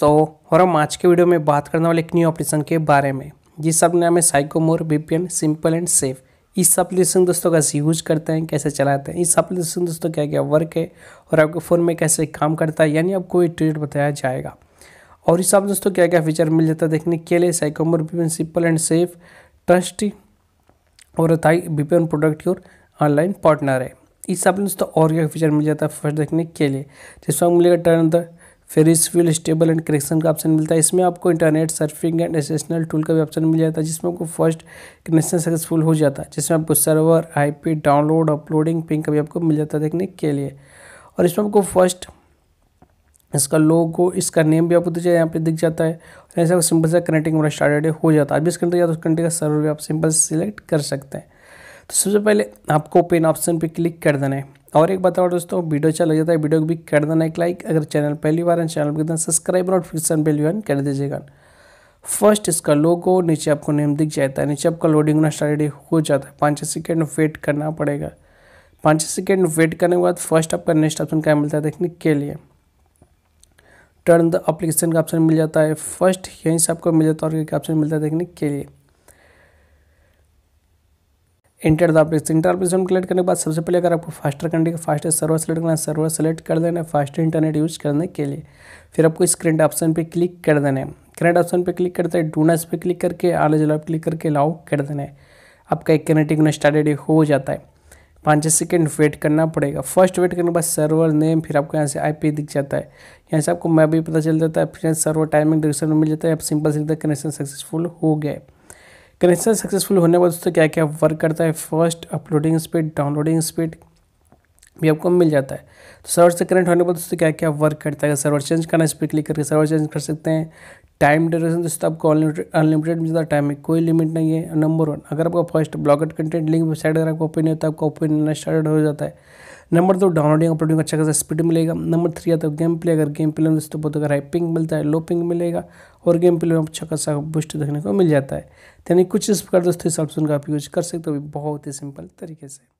दोस्तों और हम आज के वीडियो में बात करने वाले एक न्यू ऑपरेशन के बारे में जिस सब नाम है Sycamore VPN simple and safe इस एप्लीकेशन दोस्तों कैसे यूज करते हैं कैसे चलाते हैं इस एप्लीकेशन दोस्तों क्या क्या वर्क है और आपके फ़ोन में कैसे काम करता है यानी आपको ये ट्रेड बताया जाएगा और इस दोस्तों क्या क्या फीचर मिल जाता है देखने के लिए Sycamore VPN simple and safe trust और थाई बीपीएन प्रोडक्ट की ऑनलाइन पार्टनर है इस सब दोस्तों और क्या फीचर मिल जाता है फर्स्ट देखने के लिए जिसमें मिलेगा टर्न द फिर इस फील्ड स्टेबल एंड करेक्शन का ऑप्शन मिलता है इसमें आपको internet surfing and essential tool का भी ऑप्शन मिल जाता है जिसमें आपको फर्स्ट कनेक्शन सक्सेसफुल हो जाता है जिसमें आपको server IP download uploading ping का भी आपको मिल जाता है देखने के लिए और इसमें आपको फर्स्ट इसका लोगो इसका नेम भी आपको दिख जाए यहाँ पर दिख जाता है और आपको सिंपल से कनेक्टिंग हमारा स्टार्टेड हो जाता है अब इस कंट्री या तो उस कंट्री का सर्वर भी आप सिंपल सेलेक्ट कर सकते हैं तो सबसे पहले आपको ओपन ऑप्शन पर क्लिक कर देना है और एक बताओ दोस्तों वीडियो अच्छा लग जाता तो है वीडियो को भी कर देना एक लाइक अगर चैनल पहली बार है चैनल को सब्सक्राइब और सन बेल वन कर दीजिएगा फर्स्ट इसका लोगो नीचे आपको नेम दिख जाता है नीचे आपका लोडिंग होना स्टार्ट हो जाता है पाँच सेकेंड वेट करना पड़ेगा पाँच सेकेंड वेट करने के बाद फर्स्ट आपका नेक्स्ट ऑप्शन क्या मिलता है देखने के लिए टर्न द अप्लीकेशन का ऑप्शन मिल जाता है फर्स्ट यहीं से आपको मिल जाता है और एक ऑप्शन मिलता है देखने के लिए enter the office interoperation collect करने के बाद सबसे पहले अगर आपको फास्टर करने का फास्टर सर्वर सेलेक्ट करना है सर्वर सेलेक्ट कर देना है फास्टर इंटरनेट यूज़ करने के लिए फिर आपको इस करेंट ऑप्शन पर क्लिक कर देना है करेंट ऑप्शन पर क्लिक करते हैं डूनास पर क्लिक करके एज जलाव क्लिक करके लाओ कर देना है आपका एक कनेक्टिंग इग्नो स्टार्टेड हो जाता है पाँच सेकेंड वेट करना पड़ेगा फर्स्ट वेट करने के बाद सर्वर नेम फिर आपको यहाँ से आईपी दिख जाता है यहाँ से आपको मैप भी पता चल जाता है फिर सर्वर टाइमिंग डायरेक्शन मिल जाता है आप सिंपल से कनेक्शन सक्सेसफुल हो गया है कनेक्शन सक्सेसफुल होने के बाद दोस्तों क्या क्या वर्क करता है first uploading speed downloading speed भी आपको मिल जाता है तो सर्वर से कनेक्ट होने पर दोस्तों क्या क्या वर्क करता है सर्वर चेंज करना इस पर क्लिक करके सर्वर चेंज कर सकते हैं टाइम ड्यूरेशन दोस्तों आपको अनलिमिटेड मिलता है टाइम में कोई लिमिट नहीं है नंबर वन अगर आपका first blocked content link website अगर आपको ओपन नहीं होता है आपका ओपन होना स्टार्ट हो जाता है नंबर दो डाउनलोडिंग अपलोडिंग अच्छा खासा स्पीड मिलेगा नंबर थ्री आता है गेम प्ले अगर गेम प्ले में दोस्तों बहुत अगर हाई पिंग मिलता है लो पिंग मिलेगा और गेम प्ले में अच्छा खासा बूस्ट देखने को मिल जाता है तो यानी कुछ इस प्रकार दोस्तों इस ऑप्शन का आप यूज़ कर सकते हो बहुत ही सिंपल तरीके से